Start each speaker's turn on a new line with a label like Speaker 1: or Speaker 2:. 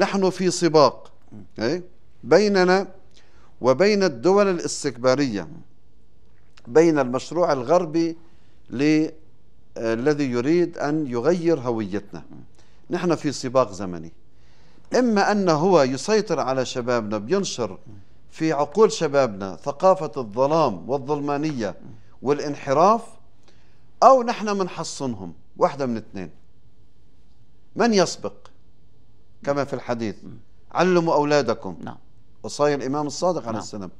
Speaker 1: نحن في سباق إيه؟ بيننا وبين الدول الاستكبارية بين المشروع الغربي آه، الذي يريد أن يغير هويتنا نحن في سباق زمني إما أن هو يسيطر على شبابنا بينشر في عقول شبابنا ثقافة الظلام والظلمانية والانحراف أو نحن منحصنهم واحدة من اثنين من يسبق كما في الحديث علموا أولادكم نعم وصايا الإمام الصادق عليه نعم. السلام